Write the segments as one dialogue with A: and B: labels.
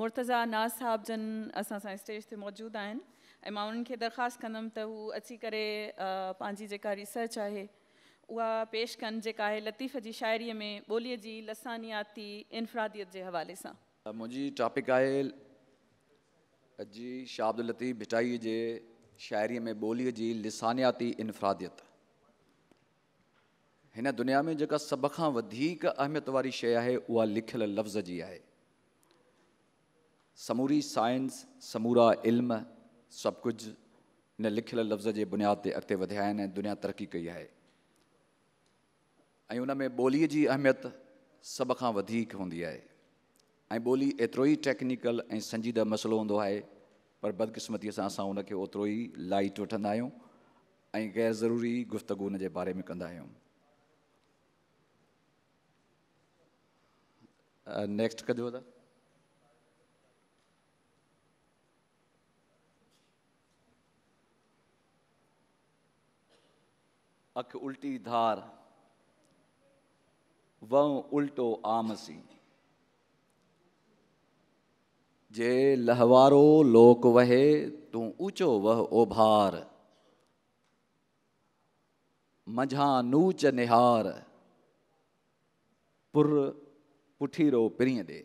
A: मुर्तज़ा नाज़ साहब जन असा स्टेज से मौजूदु आहिनि मैं मां उन्हनि खे दरख़्वास्त कंदमि त हू अची करे रिसर्च है उहा पेश कनि जेका लतीफ़ की शायरी में ॿोलीअ की लसानियाती इनफ़रादियत के हवाले से मुझी टॉपिक है जी शाह लतीफ़ भिटाई जे शाइरीअ में ॿोलीअ जी लिसानियाती इनफ़रादियत हिन दुनिया में जेका सभ खां अहमियत वाली शइ आहे लफ़्ज़ की आहे समूरी साइंस समूरा इल्म सभु कुझु इन लिखियल लफ़्ज़ जे बुनियाद ते अॻिते वधिया आहिनि ऐं दुनिया तरक़ी कई आहे ऐं उन में ॿोलीअ जी अहमियत सभु खां वधीक हूंदी आहे ऐं ॿोली एतिरो ई टेक्नीकल ऐं संजीदा मसइलो हूंदो आहे पर बदकिस्मतीअ सां असां उनखे ओतिरो ई लाइट वठंदा आहियूं ऐं ग़ैर ज़रूरी गुफ़्तगु हुनजे बारे में कंदा आहियूं नेक्स्ट कजो त ਅੱਖ ਉਲਟੀ ਧਾਰ ਵਾਂ ਉਲਟੋ ਆਮਸੀ ਜੇ ਲਹਵਾਰੋ ਲੋਕ ਵਹੇ ਤੂੰ ਉਚੋ ਵਹ ਉਭਾਰ ਮਝਾ ਨੂਚ ਨਿਹਾਰ ਪੁਰ ਰੋ ਪ੍ਰਿਯ ਦੇ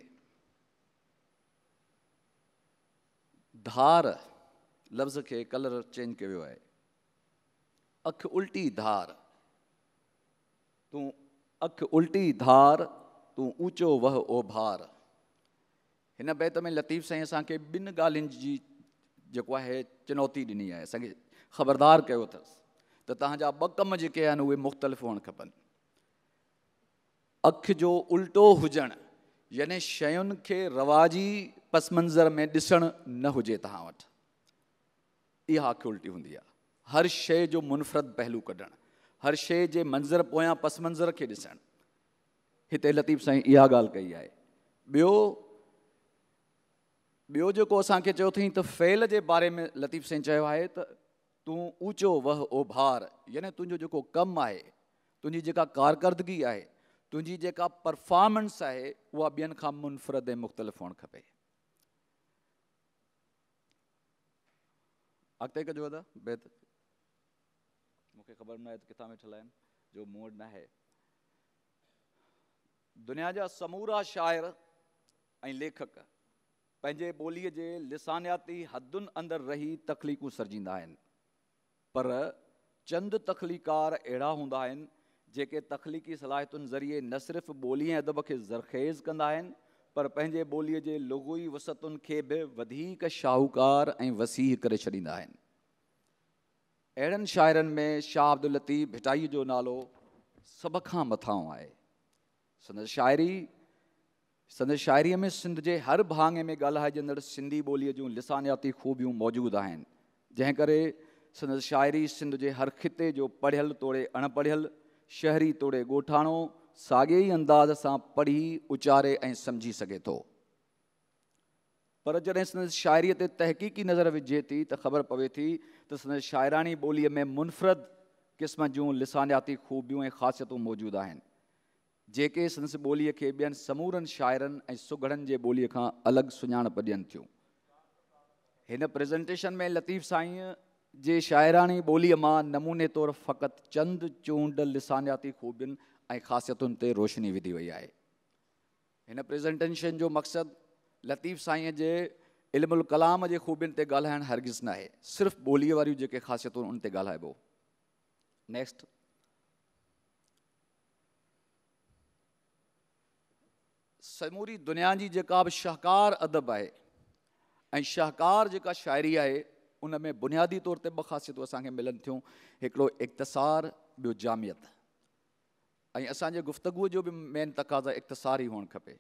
A: ਧਾਰ ਲਫ਼ਜ਼ ਕੇ ਕਲਰ ਚੇਂਜ ਕਿਵੋ ਹੈ अख उल्टी धार तूं अख उल्टी धार तूं ऊचो वह ओभार हिन बैत में लतीफ़ साईं असांखे ॿिनि ॻाल्हियुनि जी जेको आहे चुनौती ॾिनी आहे असांखे ख़बरदार कयो अथसि त तव्हांजा ॿ कम जेके आहिनि उहे मुख़्तलिफ़ हुअणु खपनि अखि जो उल्टो हुजणु यानी शयुनि खे रवाजी पस मंज़र में ॾिसणु न हुजे तव्हां वटि इहा अखि उल्टी हूंदी आहे हर शइ जो मुनफ़रद पहलू कढणु हर शइ जे मंज़र पोयां पस मंज़र खे ॾिसणु हिते लतीफ़ साईं इहा ॻाल्हि कई आहे ॿियो ॿियो जेको असांखे चयो अथई त फेल जे बारे में लतीफ़ साईं चयो आहे त तूं ऊचो वह ओभार यानी तुंहिंजो जेको कमु आहे तुंहिंजी जेका कारकर्दगी आहे तुंहिंजी जेका परफॉर्मेंस आहे उहा ॿियनि खां मुनफ़रद ऐं मुख़्तलिफ़ हुअणु खपे अॻिते कजो दादा मूंखे ख़बर न आहे त किथां वेठल आहिनि जो वटि न आहे दुनिया जा समूरा शाइर ऐं लेखक पंहिंजे ॿोलीअ जे लिसानियाती हदुनि अंदरि रही तखलीक़ूं सरिजींदा आहिनि पर चंद तख़लीक़ार अहिड़ा हूंदा आहिनि जेके तखलीक़ी सलाहितुनि ज़रिए न सिर्फ़ु ॿोली ऐं अदब खे ज़रख़ेज़ कंदा आहिनि पर पंहिंजे ॿोलीअ जे लुगोई वसतुनि खे बि वधीक शाहूकार ऐं वसीह करे छॾींदा आहिनि अहिड़नि शाइरनि में शाह अब्दुल लतीफ़ भिटाईअ जो नालो सभ खां मथां आहे संदसि शाइरी संदसि शाइरीअ में सिंध जे हर भाङे में ॻाल्हाइजंदड़ सिंधी ॿोलीअ जूं लिसानियाती ख़ूबियूं मौजूदु आहिनि जंहिं करे संदसि शाइरी सिंध जे हर ख़िते जो पढ़ियल तोड़े अणपढ़ियल शहरी तोड़े ॻोठाणो साॻे ई अंदाज़ सां पढ़ी उचारे ऐं सम्झी सघे थो पर जॾहिं संदसि शाइरीअ ते तहक़ीक़ी नज़र विझे थी त ख़बर पवे थी त संदसि शाइराणी ॿोलीअ में मुनफ़रद क़िस्म जूं लिसानियाती ख़ूबियूं ऐं ख़ासियतूं मौजूदु आहिनि जेके संदसि ॿोलीअ खे ॿियनि समूरनि शाइरनि ऐं सुॻड़नि जे ॿोलीअ खां अलॻि सुञाणप ॾियनि थियूं हिन प्रेज़ेंटेशन में लतीफ़ साईं जे शाइराणी ॿोलीअ मां नमूने तौरु फ़क़ति चंद चूंड लिसानियाती ख़ूबियुनि ऐं ख़ासियतुनि ते रोशनी विधी वई आहे हिन प्रेज़ेंटेशन जो मक़सदु लतीफ़ साईंअ जे इल्म उल कलाम जे खूबियुनि ते ॻाल्हाइणु हरगिज़ न आहे सिर्फ़ु ॿोलीअ वारियूं जेके ख़ासियतूं उन ते ॻाल्हाइबो नेक्स्ट समूरी दुनिया जी जेका बि शाहकार अदब आहे ऐं शाहकार जेका शाइरी आहे उन में बुनियादी तौर ते ॿ ख़ासियतूं असांखे मिलनि थियूं हिकिड़ो इक़्तसार ॿियो जामियत ऐं असांजे गुफ़्तगुअ जो बि मेन तक़ाज़ा इक़्तसार ई हुअणु खपे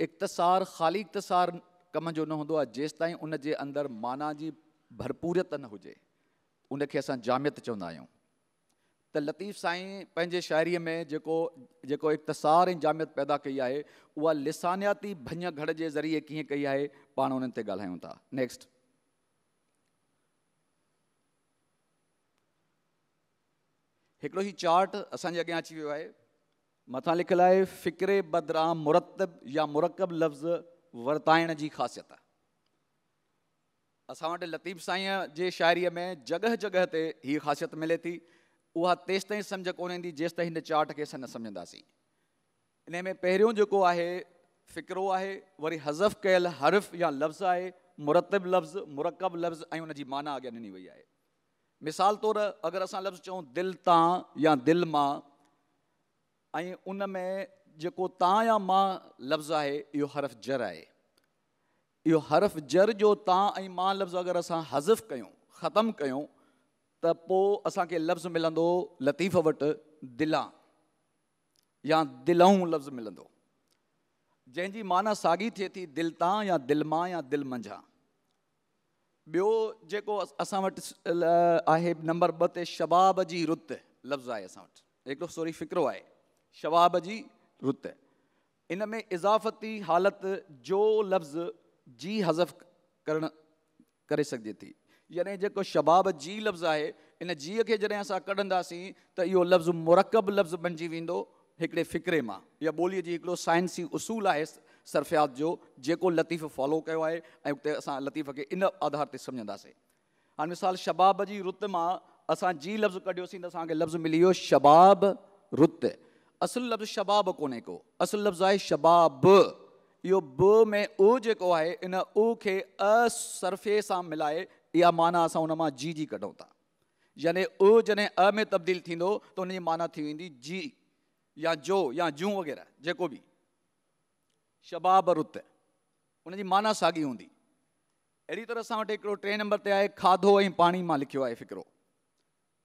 A: इक़्तसार ख़ाली इक़्तसार कम जो न हूंदो आहे जेसिताईं उन जे अंदरि माना जी भरपूरियत न हुजे उनखे असां जामियति चवंदा आहियूं त लतीफ़ साईं पंहिंजे शाइरी में जेको जेको इक़्तसार ऐं जामियत पैदा कई आहे उहा लिसानियाती भञ घड़ जे ज़रिए कीअं कई आहे पाण उन्हनि ते ॻाल्हायूं था नेक्स्ट हिकिड़ो हीउ चार्ट असांजे अॻियां अची वियो आहे मथां लिखियलु आहे फ़िकिरे बदिरां मुरतब या मुरकब लफ़्ज़ वर्ताइण जी ख़ासियत असां वटि लतीफ़ साईंअ जे शाइरीअ में जॻह जॻह ते हीअ ख़ासियत मिले थी उहा तेसि ताईं सम्झ कोन ईंदी जेसि ताईं हिन चाट खे असां न सम्झंदासीं इन में पहिरियों जेको आहे फ़िक्रो आहे वरी हज़फ़ कयल हर्फ़ या लफ़्ज़ आहे मुरतब लफ़्ज़ मुरक़ब लफ़्ज़ ऐं उनजी माना अॻियां ॾिनी वई आहे मिसाल तौरु अगरि असां लफ़्ज़ चऊं दिलि तां या दिलि मां ऐं में जेको तां या मा लफ़्ज़ु आहे इहो हरफ़ जर आहे इहो हरफ़ जर जो तव्हां ऐं मा लफ़्ज़ु अगरि असां हज़िफ़ु कयूं ख़तमु कयूं त पोइ असांखे लफ़्ज़ु मिलंदो लतीफ़ वटि दिलां या दिलाऊं लफ़्ज़ु मिलंदो जंहिंजी माना साॻी थिए थी दिलि तां या दिलि मां या दिलि मंझां ॿियो जेको असां वटि आहे नंबर ॿ ते शबाब जी रुत लफ़्ज़ु आहे असां वटि हिकिड़ो स्टोरी फ़िक्रो आहे शवाब जी रुत इन में इज़ाफ़ती हालति जो लफ़्ज़ जी हज़फ़ करणु करे सघिजे थी यानी जेको शबाब जी लफ़्ज़ आहे इन जीअ खे जॾहिं असां कढंदासीं त इहो लफ़्ज़ मुरक़ब लफ़्ज़ बणिजी वेंदो हिकिड़े फ़िक्रे मां या ॿोलीअ जी हिकिड़ो साइंसी उसूल आहे सरफियात जो जेको लतीफ़ फॉलो कयो आहे ऐं उते असां लतीफ़ खे इन आधार ते सम्झंदासीं हाणे मिसाल शबाब जी रुत मां असां जी लफ़्ज़ कढियोसीं त असांखे लफ़्ज़ु मिली वियो शबाब रुत असल लफ़्ज़ शबाब कोन्हे को असल लफ़्ज़ है शबाब यो ब में ओ जो है इन उ खे असरफ़े सां मिलाए या माना असां हुन जी जी कढूं था यानी ओ जॾहिं अ में तब्दील थींदो त हुनजी माना थी वेंदी जी या जो या जूं वग़ैरह जो भी शबाब रुत हुनजी माना सागी होंगी अड़ी तरह असो टे नंबर ते आहे खाधो पानी पाणी मां लिखियो आहे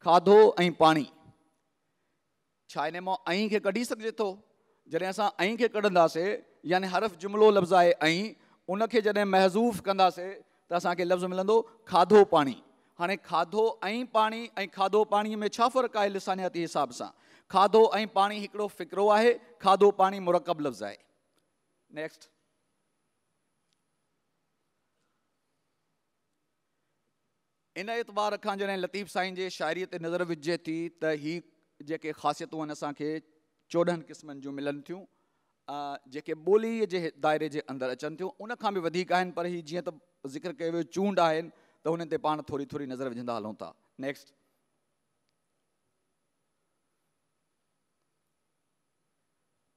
A: खाधो पानी छा इन मां ऐं खे कढी सघिजे थो जॾहिं असां ऐं खे कढंदासीं यानी हरफ़ु जुमिलो लफ़्ज़ आहे ऐं उनखे जॾहिं महज़ूफ़ कंदासीं त असांखे लफ़्ज़ मिलंदो खाधो पाणी हाणे खाधो ऐं पाणी ऐं खाधो पाणीअ में छा फ़र्क़ु आहे लिसानियाती हिसाब सां खाधो ऐं पाणी हिकिड़ो फ़िक्रो आहे खाधो पाणी मुरकब लफ़्ज़ आहे नेक्स्ट इन एतबार खां जॾहिं लतीफ़ साईं जे शाइरी ते नज़र विझजे थी त हीउ जेके ख़ासियतूं आहिनि असांखे चोॾहनि क़िस्मनि जूं मिलनि थियूं जेके ॿोलीअ जे दाइरे जे अंदरि अचनि थियूं उन खां बि वधीक आहिनि पर हीअ जीअं त ज़िक्र कयो वियो चूंड आहिनि त हुन ते पाण थोरी थोरी नज़र विझंदा हलूं था नेक्स्ट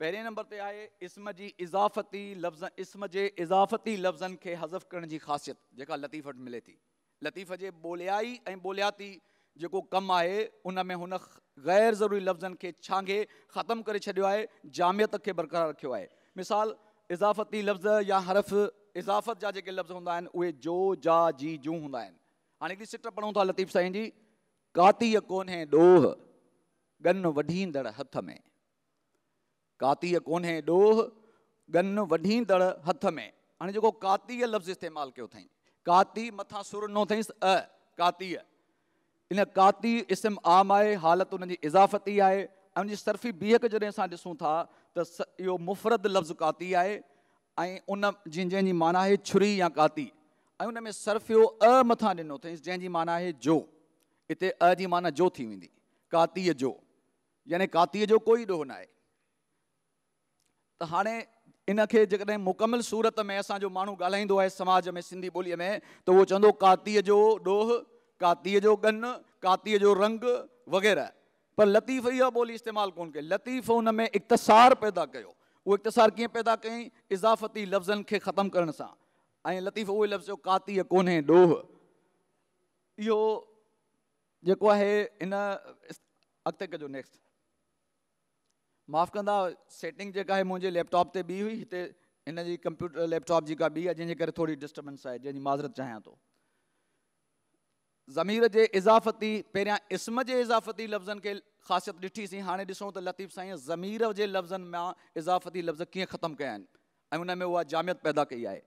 A: पहिरें नंबर ते आहे इस्म जी इज़ाफ़ती लफ़्ज़ इस्म जे इज़ाफ़ती लफ़्ज़नि खे हज़फ़ करण जी ख़ासियत जेका लतीफ़ वटि मिले थी लतीफ़ जे ॿोलियाई ऐं ॿोलियाती जेको कमु आहे उन में हुन ग़ैर ज़रूरी लफ़्ज़नि खे छांगे ख़तमु करे छॾियो आहे जामियत खे बरक़रार रखियो आहे मिसाल इज़ाफ़ती लफ़्ज़ या हरफ़ इज़ाफ़त जा जेके लफ़्ज़ हूंदा आहिनि उहे जो जा जी जू हूंदा आहिनि हाणे हिकिड़ी सिट पढ़ूं था लतीफ़ साईं जी कातिय कोने ॾोह गन वढींदड़ हथ में कातिय कोन्हे ॾोह गन वढींदड़ हथ में हाणे जेको कातियल लफ़्ज़ इस्तेमालु कयो अथईं काति मथां सुर नो अथई अ कातीअ इन काती इस्म आम आहे हालति उन जी इज़ाफ़ती आहे ऐं उनजी बीह बिहक जॾहिं असां ॾिसूं था त इहो मुफ़रतु लफ़्ज़ु काती आहे ऐं उन जंहिंजी माना आहे छुरी या काती ऐं उन में सर्फ इहो अ मथां ॾिनो अथई जंहिंजी माना आहे जो इते अ जी माना जो थी वेंदी कातीअ जो यानी कातीअ जो कोई ॾोह न आहे त हाणे इनखे जेकॾहिं मुकमल सूरत में असांजो माण्हू ॻाल्हाईंदो आहे समाज में सिंधी ॿोलीअ में त उहो चवंदो कातीअ जो ॾोह कातीअ जो गन कातीअ जो रंग वग़ैरह पर लतीफ़ इहा ॿोली इस्तेमालु कोन कई लतीफ़ हुन में इक़्तसार पैदा कयो उहो इक़्तसार कीअं पैदा कयईं इज़ाफ़ती लफ़्ज़नि खे ख़तमु करण सां ऐं लतीफ़ उहे लफ़्ज़ कातीअ कोन्हे ॾोह इहो जेको आहे हिन अॻिते कजो नेक्स्ट माफ़ु कंदा सेटिंग जेका आहे मुंहिंजे लैपटॉप ते ॿी हुई हिते हिन जी कंप्यूटर लैपटॉप जी का ॿी आहे जंहिंजे करे थोरी डिस्टर्बेंस आहे जंहिंजी माज़रत चाहियां थो ज़मीर जे इज़ाफ़ती पहिरियां इस्म जे इज़ाफ़ती लफ़्ज़नि खे ख़ासियत ॾिठीसीं हाणे ॾिसूं त लतीफ़ साईं ज़मीर जे लफ़्ज़नि मां इज़ाफ़ती लफ़्ज़ कीअं ख़तमु कया आहिनि ऐं उनमें उहा जामियत पैदा कई आहे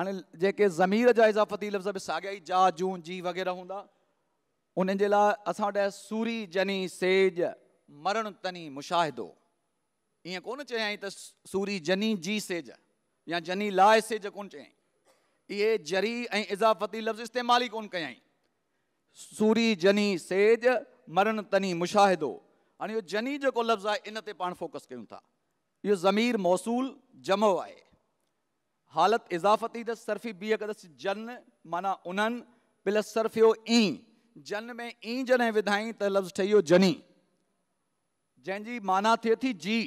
A: हाणे जेके ज़मीर जा इज़ाफ़ती लफ़्ज़ बि साॻिया ई जा जू जी वग़ैरह हूंदा उन्हनि जे लाइ असां वटि सूरी जनी सेज मरण तनी मुशाहिदो ईअं कोन चयाई त सूरी जनी जी सेज या जनी लाइ सेज कोन चयई ये जरी ऐं इज़ाफ़ती लफ़्ज़ इस्तेमाल ही कोन कयई सूरी जनी सेज मरण तनी मुशाहिदो हाँ यो जनी जो लफ़्ज़ है इन पा फोकस कयूं था यो ज़मीर मौसूल जमो है हालत इज़ाफ़ती अथसि सर्फ़ी बीह अथसि जन माना उन्हनि प्लस सर्फ़ियो ई जन में ई जॾहिं विधाईं त लफ़्ज़ ठही जनी जंहिंजी माना थे थी जी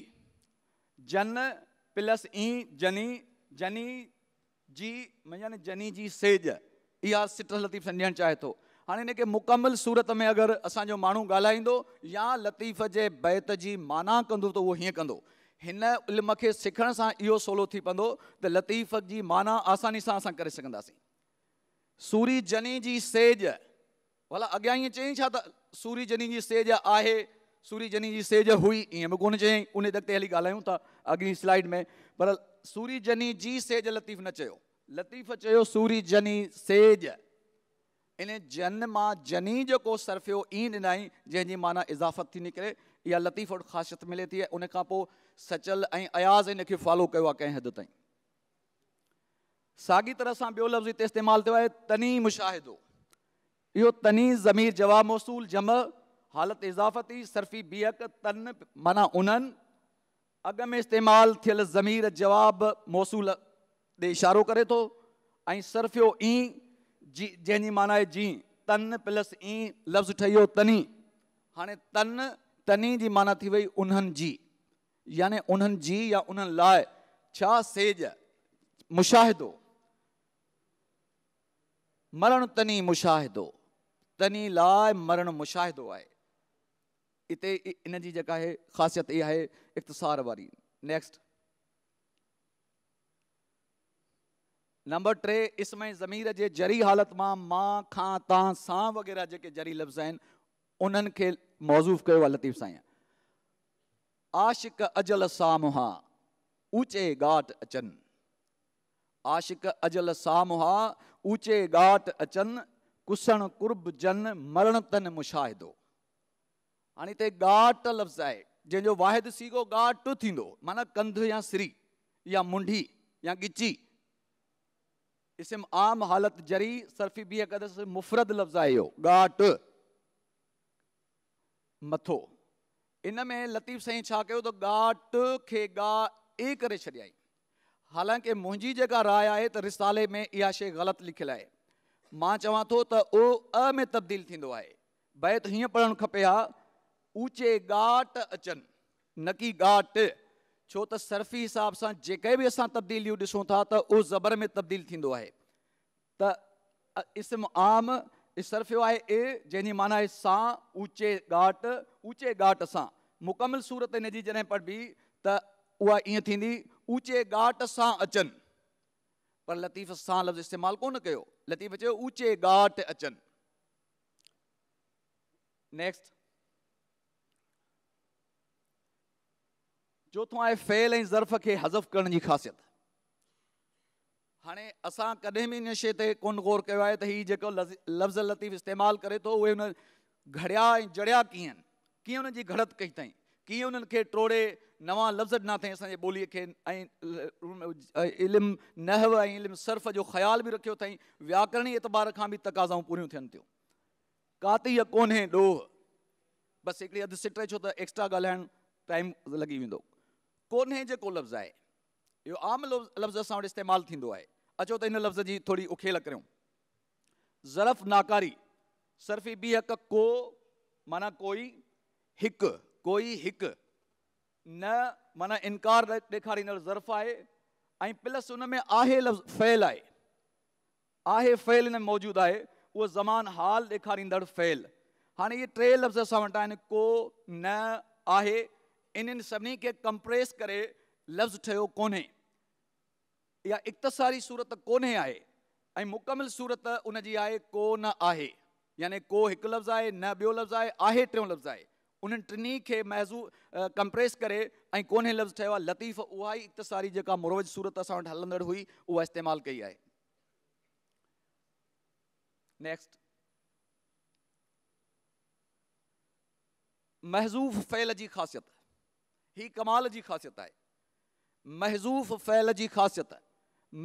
A: जन प्लस ई जनी जनी जी मञनि जनी जी सेज इहा सिटल लतीफ़ ॾियणु चाहे थो हाणे हिनखे मुकमल सूरत में अगरि असांजो माण्हू ॻाल्हाईंदो या लतीफ़ जे बैत जी माना कंदो त उहो हीअं कंदो हिन इल्म खे सिखण सां इहो सवलो थी पवंदो त लतीफ़ जी माना आसानी सां असां करे सघंदासीं सूरी जनी जी सेज भला अॻियां ईअं चयईं छा त सूरी जनी जी सेज आहे सूरी जनी जी सेज हुई ईअं बि कोन्ह चयईं उन अॻिते हली ॻाल्हायूं था अॻिए स्लाइड में पर सूरी जनी जी सेज लतीफ़ न चयो लतीफ़ चयो सूरी जनी सेज इन जन मां जनी जेको सरफियो ई ॾिनई जंहिंजी माना इज़ाफ़त थी निकिरे इहा लतीफ़ वटि ख़ासियत मिले थी उन सचल अयाज़ इन फॉलो कयो आहे हद ताईं साॻी तरह सां ॿियो लफ़्ज़ हिते इस्तेमालु थियो तनी मुशाहिदो इहो तनी ज़मीर जवाब मौसूल जम हालत इज़ाफ़ती सरफ़ी बीहक तन माना उन्हनि अॻु में इस्तेमालु थियल ज़मीर जवाब मौसूल ॾे इशारो करे थो ऐं सर्फियो ई जी जंहिंजी माना आहे जी तन प्लस ई लफ़्ज़ु ठही वियो तनी हाणे तन तनी जी माना थी वई उन्हनि जी याने उन्हनि जी या उन्हनि लाइ छा सेज मुशाहिदो मरण तनी मुशाहिदो तनी लाइ मरण मुशाहिदो आहे इते इन जी जेका आहे ख़ासियत इहा आहे इफ्तार वाली नेक्स्ट नंबर टे इसमें ज़मीर जे जरी हालत मां मां खां तां सां वग़ैरह जेके जरी लफ़्ज़ आहिनि उन्हनि मौज़ूफ़ कयो लतीफ़ साईं आशिक अजल सामुहा ऊचे ॻाट अचनि आशिक अजल सामुहा ऊचे ॻाट अचनि कुसण कुर्ब जन मरण तन मुशाहिदो हाणे हिते ॻाट लफ़्ज़ आहे जंहिंजो वाहिदु सीगो ॻाटि थींदो माना कंध या सिरी या मुंडी या गिची इसम आम हालत जरी सर्फ़ी बी कद मुफ़रद लफ़्ज़ आहे इहो मथो इन में लतीफ़ सही छा कयो त ॻाटि गा ए कर छॾियई हालांकि मुझी जेका राय आहे त रिसाले में यह शे गलत लिखल है मां चवां थो ओ अ में तब्दील थींदो बैत हीअं पढ़ खपे हा ऊचे घाट अचनि नकी की ॻाट छो त सर्फी हिसाब सां जेके बि असां तब्दीलियूं ॾिसूं था त उहो ज़बर में तब्दील थींदो आहे त इस्म आम इसर्फियो आहे ए जंहिंजी माना इस सां ऊचे ॻाट ऊचे ॻाट सां मुकमल सूरत न जी जॾहिं पढ़बी त उहा ईअं थींदी ऊचे ॻाट सां अचनि पर लतीफ़ सां लफ़्ज़ इस्तेमालु कोन कयो लतीफ़ चयो ऊचे घाट अचनि नेक्स्ट चोथों आहे फेल ऐं ज़र्फ़ खे हज़फ करण जी ख़ासियत हाणे असां कॾहिं बि इन शइ ते कोन ग़ौरु कयो आहे त हीउ जेको लफ़्ज़ लतीफ़ इस्तेमालु करे थो उहे उन घड़िया ऐं जड़िया कीअं आहिनि कीअं उनजी घड़ति कई अथई कीअं उन्हनि खे टोड़े नवां लफ़्ज़ ॾिना अथई असांजी ॿोलीअ खे ऐं इल्मु नहव ऐं इल्मु सर्फ़ जो ख़्यालु बि रखियो अथई व्याकरणी एतबार खां बि तकाज़ाऊं पूरियूं थियनि थियूं का कोन्हे ॾोह बसि हिकिड़ी छो त एक्स्ट्रा ॻाल्हाइणु टाइम लॻी वेंदो कोन्हे जेको लफ़्ज़ु आहे इहो आम लफ़्ज़ असां वटि इस्तेमालु थींदो आहे अचो त हिन लफ़्ज़ जी थोरी उखेल करियूं ज़रफ़ नाकारी सर्फ़ी बि हक़ को माना माना कोई कोई हिकु हिकु न इनकार ॾेखारींदड़ ज़रफ़ आहे ऐं प्लस उन में आहे लफ़्ज़ फ़ैल आहे आहे फ़ैल हिन में मौजूदु आहे उहो ज़मान हाल ॾेखारींदड़ फ़ैल हाणे इहे टे लफ़्ज़ असां वटि आहिनि को न आहे इन सभी के कंप्रेस करे लफ्ज़ ठो कोन्हे या इक़्तसारी सूरत कोन्हे आहे ऐं सूरत उन को न आहे को हिकु लफ़्ज़ आए न ॿियो लफ़्ज़ आहे आहे टियों लफ़्ज़ आहे उन्हनि टिनी खे महज़ू कंप्रेस करे ऐं लफ़्ज़ ठहियो लतीफ़ उहा ई इक़्तसारी जेका सूरत असां हलंदड़ हुई उहा इस्तेमालु कई आहे नेक्स्ट महज़ूफ़ फ़ैल की ख़ासियत ही कमाल जी ख़ासियत है महज़ूफ़ फ़ैल जी ख़ासियत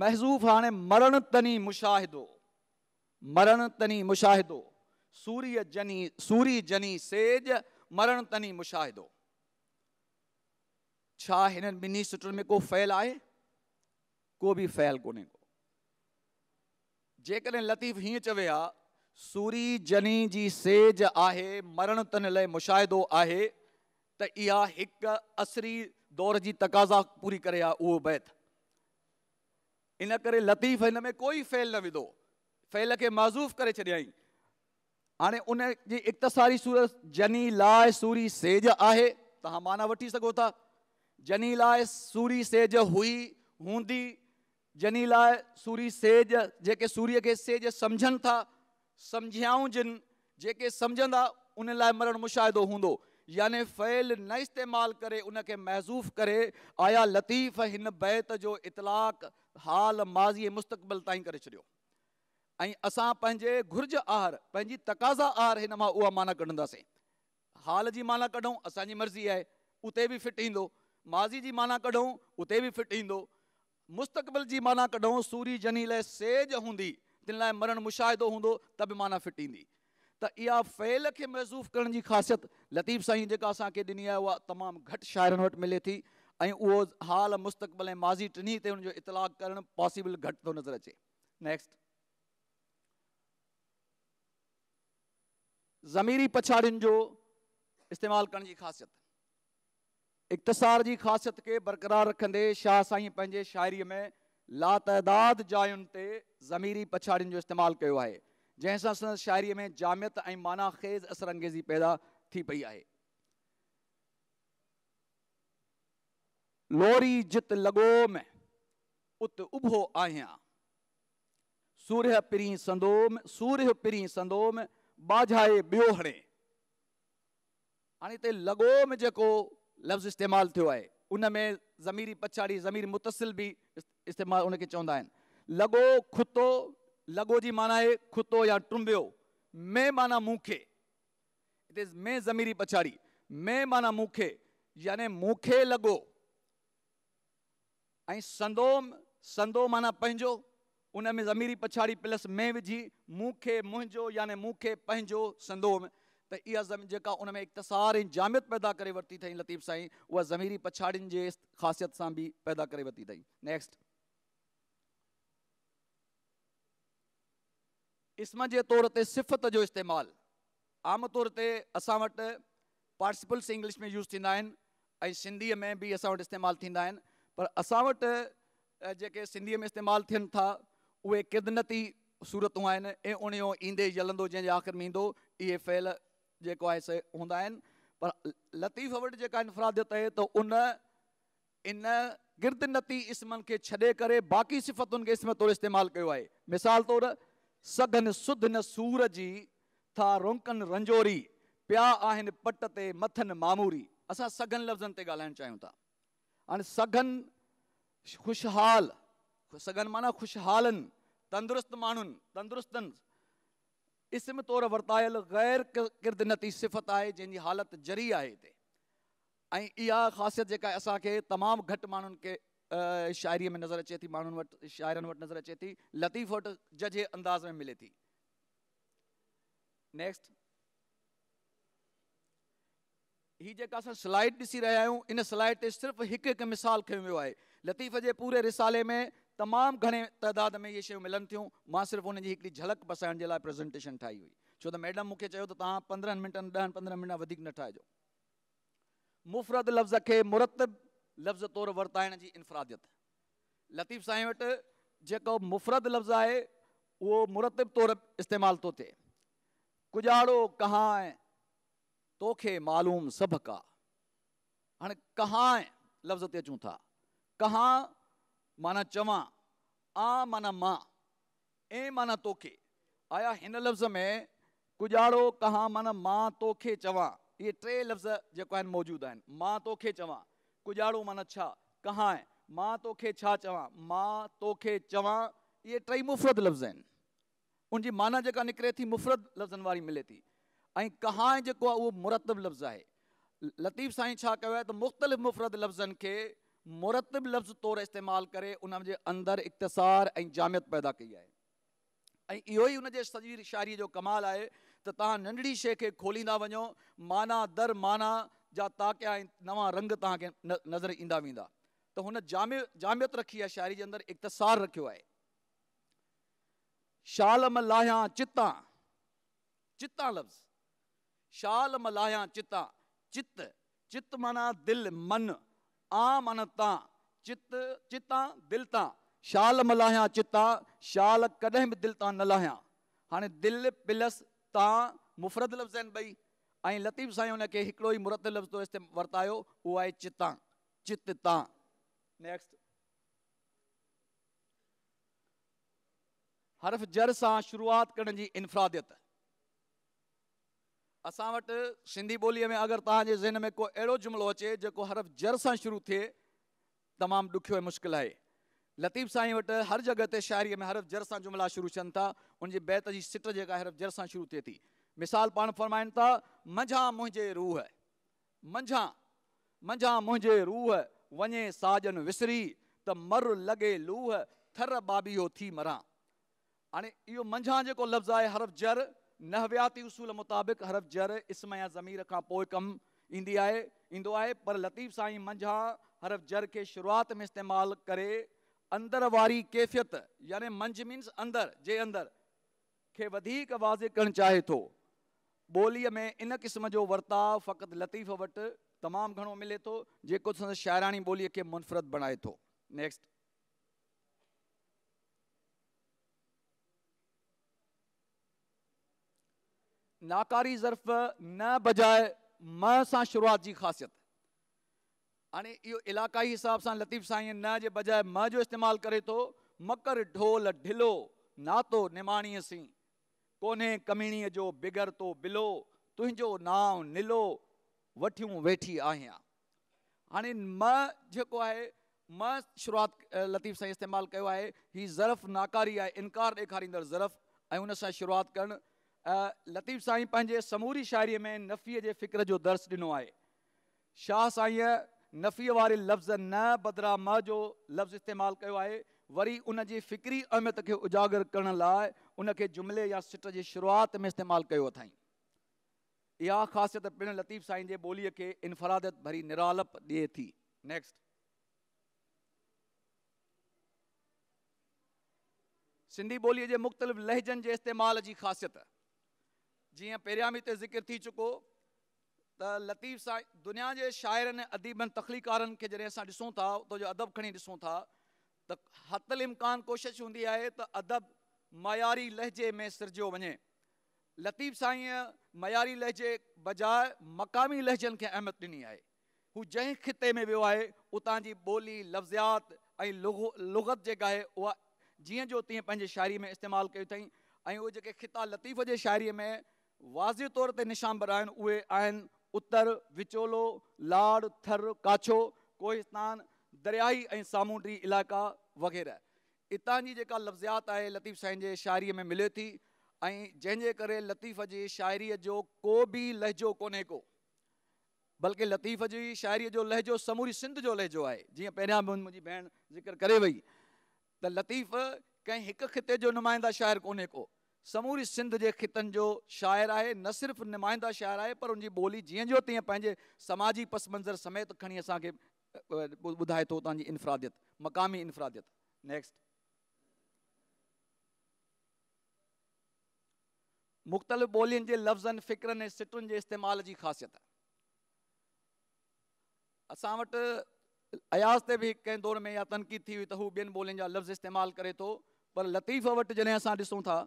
A: महज़ूफ़ हाणे मरण तनी मुशाहिदो मरण तनी मुशाहिदो सूर्य जनी सूरी जनी सेज मरण तनी मुशाहिदो छा हिननि ॿिन्ही में को फ़ैल आहे को भी फ़ैल को जेकॾहिं लतीफ़ हिं चवे हा सूरी जनी जी सेज आहे मरण तन लाइ मुशाहिदो आहे तो इहा हिकु असरी दौर की तक़ाज़ा पूरी करे आहे बैत इन करे लतीफ़ हिन में कोई फ़ैल न विधो फ़ैल के माज़ूफ़ करे छॾियईं हाणे उन इकतसारी सूरत जनी लाइ सूरी सेज आहे तव्हां माना वठी सघो जनी लाइ सूरी सेज हुई हूंदी जनी लाइ सूरी सेज जेके सूर्य के सेज समझन था सम्झियाऊं जिन जेके सम्झंदा उन मरण मुशाह होंद यानि फैल न इस्तेमालु करे उनखे महज़ूफ़ करे आया लतीफ़ हिन बैत जो इतलाक़ हाल माज़ी मुस्तक़बिल ताईं करे छॾियो ऐं असां पंहिंजे घुर्ज आहार पंहिंजी तक़ाज़ा आहार हिन मां उहा माना कढंदासीं हाल जी माना कढूं असांजी मर्ज़ी आहे उते बि फिट ईंदो माज़ी जी माना कढूं उते बि फिट ईंदो मुस्तक़बिल जी माना कढूं सूरी जनी लाइ सेज हूंदी तिन लाइ मरणु मुशाहिदो हूंदो त बि माना फिट ईंदी त इहा फैल खे महसूफ़ करण जी ख़ासियत लतीफ़ साईं जेका असांखे ॾिनी आहे उहा तमामु घटि शाइरनि वटि मिले थी ऐं उहो हाल मुस्तक़बल ऐं माज़ी टिन्ही ते हुनजो इतलाक करणु पॉसिबल घटि थो नज़र अचे नेक्स्ट ज़मीरी पछाड़ियुनि जो इस्तेमालु करण जी ख़ासियत इक़्तसार जी ख़ासियत खे बरक़रार रखंदे शाह साईं पंहिंजे शाइरी में लातदाद जायुनि ते ज़मीरी पछाड़ियुनि जो इस्तेमालु कयो आहे जैसा संदसि शाइरीअ में जामियत ऐं माना खेज़ असर अंगेज़ी पैदा थी पई आहे लोरी जित लॻो में उत उभो आहियां सूर्य पिरी संदोम सूर्य पिरी संदोम बाझाए ॿियो हणे हाणे हिते में जेको लफ़्ज़ इस्तेमाल थियो उन में ज़मीरी पछाड़ी ज़मीर मुतसिल भी इस्तेमालु उनखे चवंदा आहिनि खुतो लगो जी माना है खुतो या टुम्ब्यो मैं माना मुखे इट इज मैं जमीरी पछाड़ी मैं माना मुखे यानी मुखे लगो ऐं संदो माना पंहिंजो उन में ज़मीरी पछाड़ी प्लस में विझी मूंखे मुंहिंजो याने मूंखे पंहिंजो संदो में त इहा जेका उन में जामियत पैदा करती अथई लतीफ़ साई उहा ज़मीरी पछाड़ी जे ख़ासियत से भी पैदा करे वरिती अथई नेक्स्ट इस्म जे तौर ते सिफ़त जो इस्तेमालु आमतौर ते असां वटि पार्टिसिपल्स इंग्लिश में यूज़ थींदा आहिनि ऐं सिंधीअ में बि असां वटि इस्तेमालु थींदा आहिनि पर असां वटि जेके सिंधीअ में इस्तेमालु थियनि था उहे गिरदनती सूरतूं आहिनि ऐं उणियूं ईंदे ई जलंदो जंहिंजे आख़िर में ईंदो इहे फहिल जेको आहे से हूंदा आहिनि पर लतीफ़ वटि जेका इंफ़रादियत आहे त उन इन गिरदनती इस्मनि खे छॾे करे बाक़ी सिफ़तुनि खे इस्म तौरु इस्तेमालु कयो आहे मिसाल तौरु सघन सुधन सूर जी था रोंकन रंजोरी प्या आहिनि पट ते मथन मामूरी असां सघन लफ़्ज़नि ते ॻाल्हाइणु चाहियूं था हाणे सघन ख़ुशहाल सघन माना खुशहालन तंदुरुस्त मानुन तंदुरुस्तन इसम तौर वरतायल ग़ैर किरदनती सिफ़त आहे जंहिंजी हालत जरी आहे हिते ऐं इहा ख़ासियत जेका के तमाम घट माण्हुनि के शाइरीअ में नज़र अचे थी माण्हुनि वटि शाइरनि वटि नज़र अचे थी लतीफ़ वटि जजे अंदाज़ में मिले थी नेक्स्ट ही जेका असां स्लाइड ॾिसी रहिया आहियूं इन स्लाइड ते सिर्फ़ु हिकु हिकु मिसाल खयो वियो आहे लतीफ़ जे पूरे रिसाले में तमामु घणे तइदाद में इहे शयूं मिलनि थियूं मां सिर्फ़ु हुन जी हिकिड़ी झलक पसाइण जे लाइ प्रेज़ेंटेशन ठाही हुई छो त मैडम मूंखे चयो त तव्हां पंद्रहं मिंटनि ॾह पंद्रहं मिंट वधीक न ठाहिजो मुफ़रत लफ़्ज़ खे मुरतब लफ़्ज़ तौर वरिताइण की इनफ़रादियत लतीफ़ साईं वो जेको मुफ़रत लफ़्ज़ है वो मुरतब तौर इस्तेमाल तो थिए कुॼाड़ो कहाँ तोखे मालूम सभ का हाणे कहाँ लफ़्ज़ ते अचूं था कहाँ माना चव आ माना मां ए माना तोखे आया हिन लफ़्ज़ में कुॼाड़ो कहाँ माना मां तोखे चवां इहे टे लफ़्ज़ जेको आहिनि मौजूदु आहिनि तोखे चवां पुजाड़ो माना छा कहांइ मां तोखे छा चवां मां तोखे चवां इहे टई मुफ़रत लफ़्ज़ आहिनि उनजी माना जेका निकिरे थी मुफ़रत लफ़्ज़नि वारी मिले थी ऐं कहांइ जेको आहे उहो मुरतिब लफ़्ज़ु आहे लतीफ़ साईं छा कयो आहे त मुख़्तलिफ़ मुफ़रत लफ़्ज़नि खे मुरतब लफ़्ज़ तौरु इस्तेमालु करे उनजे अंदरु इक़्तसार ऐं जामियत पैदा कई आहे ऐं इहो ई उनजे सॼी शाइरी जो कमाल आहे त तव्हां नंढड़ी शइ खे खोलींदा वञो माना दर माना जा ताकि नवा रंग तव्हांखे नज़र ईंदा वेंदा त हुन जामि जामियत रखी आहे शाइरी जे अंदरि इख़्तिसार रखियो आहे शाल मलाया चिता चिता लफ़्ज़ शाल मलाया चिता चित चित माना दिलि मन आ माना तव्हां चित चिता दिलि तां शाल मलाया चिता शाल कॾहिं बि दिलि तां न लाहियां हाणे दिलि प्लस तव्हां मुफ़रत लफ़्ज़ आहिनि ॿई ऐं लतीफ़ साईं खे हिकिड़ो ई मुरत लफ़्ज़ इस्तेमालु वरितायो उहो आहे चिता चितां नेक्स्ट हर्फ जर सां शुरूआति करण जी इनफ़रादियत असां वटि सिंधी ॿोलीअ में अगरि तव्हांजे ज़हन में को अहिड़ो जुमिलो अचे जेको हर्फ जर सां शुरू थिए तमामु ॾुखियो ऐं मुश्किल आहे लतीफ़ साईं वटि हर जॻह ते शाइरी में हर्फ जर सां जुमिला शुरू थियनि था उनजी बैत जी सिट जेका हर्फ जर सां शुरू थिए थी मिसाल पाण फ़रमाइनि था मंझां मुंहिंजे रूह मंझां मंझां मुंहिंजे रूह वञे साजन विसरी त मर लॻे लूह थर बाबी हो थी मरां हाणे इहो मंझां जेको लफ़्ज़ आहे हरफ़ जर नहव्याती उसूल मुताबिक़ हरफ जर जरु या ज़मीर खां पोइ कमु ईंदी आहे ईंदो आहे पर लतीफ़ साईं मंझां हरफ जर खे शुरूआति में इस्तेमालु करे अंदर वारी कैफ़ियत याने मंझ मीन्स अंदरि जे अंदरि खे वधीक वाज़े करणु चाहे थो ॿोलीअ में इन क़िस्म जो वर्ताव फ़कत लतीफ़ वट तमाम घो मिले तो जो शायरानी बोली के खे मुनफ़रद बणाए तो नेक्स्ट नाकारी ज़र्फ़ न बजाए म सां शुरूआति जी ख़ासियत हाँ इहो इलाक़ाई हिसाब से लतीफ़ साईं न जे बजाए म जो इस्तेमालु करे तो मकर ढोल ढिलो नातो निमाणीअ सीं कोने कमीणीअ जो बिगर तो बिलो तुंहिंजो ना निलो वठियूं वेठी आहियां हाणे म जेको आहे म शुरूआत लतीफ़ सां इस्तेमालु कयो आहे हीउ ज़रफ़ नाकारी आहे इनकार ॾेखारींदड़ ज़रफ़ ऐं हुन सां शुरूआति करणु लतीफ़ साईं पंहिंजे समूरी शाइरीअ में नफ़ीअ जे फ़िक्र जो दर्स ॾिनो आहे शाह साईंअ नफ़ीअ वारे लफ़्ज़ न बदिरां म जो लफ़्ज़ इस्तेमालु कयो आहे वरी उन जी फ़िक्री अहमियत खे उजागर करण लाइ उनखे जुमिले या सिट जी शुरूआति में इस्तेमालु कयो अथई इहा ख़ासियत पिणु लतीफ़ साईं जे ॿोलीअ खे इनफ़रादत भरी निरालप ॾिए थी नेक्स्ट सिंधी ॿोलीअ जे मुख़्तलिफ़ लहजनि जे इस्तेमाल जी ख़ासियत जीअं पहिरियां बि हिते ज़िक्र थी चुको त लतीफ़ साईं दुनिया जे शाइरनि अदीबनि तख़लीकारनि खे जॾहिं असां ॾिसूं था उतां जो अदब खणी ॾिसूं था त हतल इम्कान कोशिशि हूंदी आहे त अदब मयारी लहजे में सिरजो वे लतीफ़ साई मयारी लहजे बजाय मक़ामी लहजन के अहमियत दिनी है वो जै ख़िते में वियो आहे उतां जी ॿोली लफ़्ज़ियात ऐं लुगो लुगत जेका जो तीअं पंहिंजे शाइरी में इस्तेमाल कयो अथई ऐं उहे जेके ख़िता लतीफ़ के शायरी में वाज़े तौर ते निशानबर आहिनि उत्तर विचोलो लाड़ थर काछो कोहिस्तान दरियाई ऐं सामूंडी इलाइक़ा वग़ैरह इतां जी जेका लफ़्ज़ियात आहे लतीफ़ साईं जे शाइरी में मिले थी ऐं जंहिंजे करे लतीफ़ जी शाइरीअ जो को बि लहिजो कोन्हे को बल्कि लतीफ़ जी शाइरीअ जो लहिजो समूरी सिंध जो लहिजो आहे जीअं पहिरियां बि मुंहिंजी भेण ज़िक्र करे वई त लतीफ़ कंहिं हिकु ख़िते जो नुमाईंदा शाइरु कोन्हे को समूरी सिंध जे ख़ितनि जो शाइरु आहे न सिर्फ़ु निमाइंदा शाइरु आहे पर उनजी ॿोली जीअं जो तीअं पंहिंजे समाजी पस मंज़र समेत खणी असांखे ॿुधाए थो उतां जी इनफ़्रादियत मक़ामी इनफ़रादियत नेक्स्ट मुख़्तलिफ़ ॿोलियुनि जे लफ़्ज़नि फ़िक्रनि ऐं सिटुनि जे इस्तेमाल जी ख़ासियत असां वटि अयाज़ ते बि कंहिं दौर में या तनक़ीद थी हुई त हू ॿियनि ॿोलियुनि जा लफ़्ज़ इस्तेमालु करे थो पर लतीफ़ वटि जॾहिं असां ॾिसूं था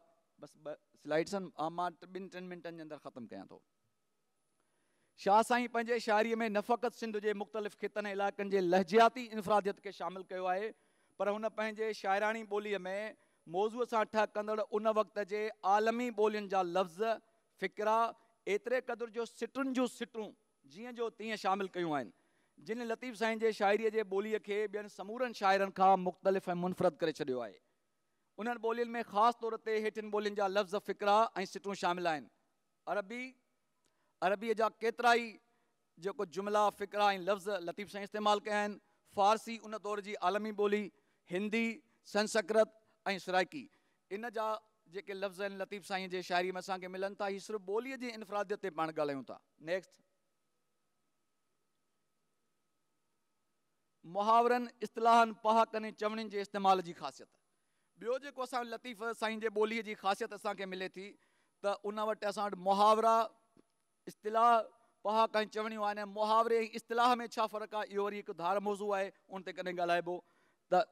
A: बसि स्लाइड्स आहिनि मां ॿिनि टिनि मिंटनि जे अंदरि ख़तमु कयां थो शाह साईं पंहिंजे शाइरी में नफ़क़त सिंध जे मुख़्तलिफ़ ख़ितनि ऐं इलाइक़नि जे लहज़ियाती इनफ़रादीअत खे शामिलु कयो आहे पर हुन पंहिंजे शाइराणी ॿोलीअ में मौजू से ठह कड़ उन वक़्त जे आलमी ॿोलियुनि जा लफ़्ज़ फ़िकिरा एतिरे क़दुरु जो सिटुनि जूं सिटूं जीअं जो तीअं शामिलु कयूं जिन लतीफ़ साईं के शायरी के बोली के बेन समूर शायर का मुख़्तलिफ़ मुनफ़रद कर छॾियो आहे उन्हनि ॿोलियुनि में खास तौर ते हेठिनि ॿोलियुनि जा लफ़्ज़ फ़िकिरा ऐं शामिल अरबी अरबी अरबीअ जा केतिरा ई जेको जुमिला लफ़्ज़ लतीफ़ साईं इस्तेमालु कया फ़ारसी उन दौर की आलमी बोली हिंदी संस्कृत ऐं सराइकी इन जा जेके लफ़्ज़ आहिनि लतीफ़ साईं जे शायरी में असांखे मिलनि था हीअ सिर्फ़ु ॿोलीअ जी इनफ़रादियत ते पाण ॻाल्हायूं था नेक्स्ट मुहावरनि इस्तलाहनि पहाकनि ऐं चवणियुनि जे इस्तेमालु जी ख़ासियत ॿियो जेको असां लतीफ़ साईं जे ॿोलीअ जी ख़ासियत असांखे मिले थी त उन वटि असां वटि मुहावरा इस्तलाह पहाक ऐं चवणियूं आहिनि मुहावरे इस्तलाह में छा फ़र्क़ु आहे इहो वरी हिकु धार मौज़ू आहे उन ते कॾहिं ॻाल्हाइबो त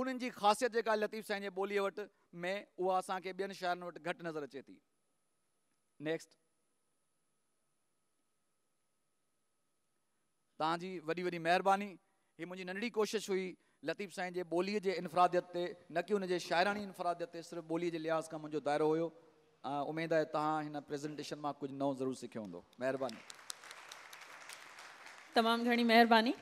A: उन्हनि जी ख़ासियत जेका लतीफ़ साईं जे ॿोलीअ वटि में उहा असांखे ॿियनि शहरनि वटि घटि नज़र अचे थी नेक्स्ट तव्हांजी वॾी वॾी महिरबानी हीअ मुंहिंजी नंढड़ी कोशिशि हुई लतीफ़ साईं जे ॿोलीअ जे इनफ़रादियत ते न की हुनजे जे शाइराणी इनफ़ादीअ ते सिर्फ़ु ॿोलीअ जे लिहाज़ खां मुंहिंजो दाइरो हुयो उमेद आहे तव्हां हिन प्रेज़ेंटेशन मां कुझु नओं ज़रूरु सिखियो हूंदो महिरबानी तमामु घणी महिरबानी